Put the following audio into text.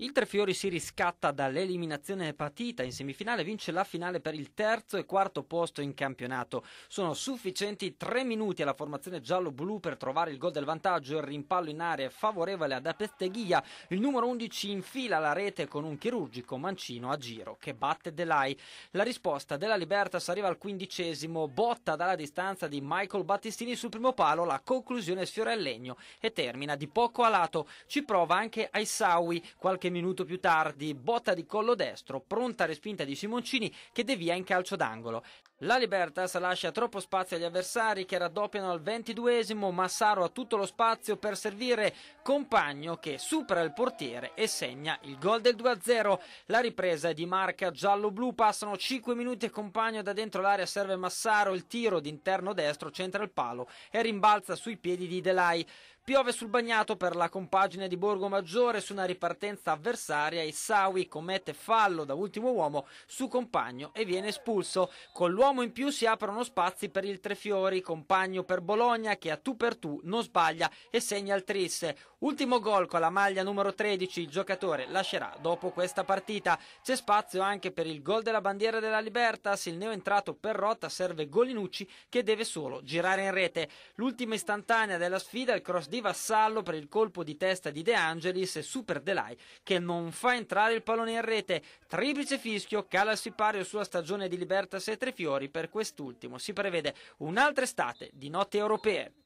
Il Trefiori si riscatta dall'eliminazione patita in semifinale, vince la finale per il terzo e quarto posto in campionato. Sono sufficienti tre minuti alla formazione giallo-blu per trovare il gol del vantaggio, il rimpallo in area favorevole ad Apesteghia. Il numero 11 infila la rete con un chirurgico mancino a giro che batte Delay. La risposta della Libertas arriva al quindicesimo, botta dalla distanza di Michael Battistini sul primo palo, la conclusione sfiora il legno e termina di poco a lato. Ci prova anche Aissaui, qualche qualche minuto più tardi, botta di collo destro, pronta respinta di Simoncini che devia in calcio d'angolo. La Libertas lascia troppo spazio agli avversari che raddoppiano al ventiduesimo, Massaro ha tutto lo spazio per servire Compagno che supera il portiere e segna il gol del 2-0. La ripresa è di marca giallo-blu, passano 5 minuti e Compagno da dentro l'area serve Massaro, il tiro d'interno destro centra il palo e rimbalza sui piedi di Delay. Piove sul bagnato per la compagine di Borgo Maggiore su una ripartenza avversaria. Issawi commette fallo da ultimo uomo su compagno e viene espulso. Con l'uomo uomo in più si aprono spazi per il Trefiori, compagno per Bologna che a tu per tu non sbaglia e segna il tris. Ultimo gol con la maglia numero 13 il giocatore lascerà dopo questa partita. C'è spazio anche per il gol della bandiera della Libertas, il neo entrato per rotta serve Golinucci che deve solo girare in rete. L'ultima istantanea della sfida è il cross di Vassallo per il colpo di testa di De Angelis e Super Delay che non fa entrare il pallone in rete. Triplice fischio, cala il sipario sulla stagione di Libertas e Trefiori ulteriori per quest'ultimo si prevede un'altra estate di notti europee.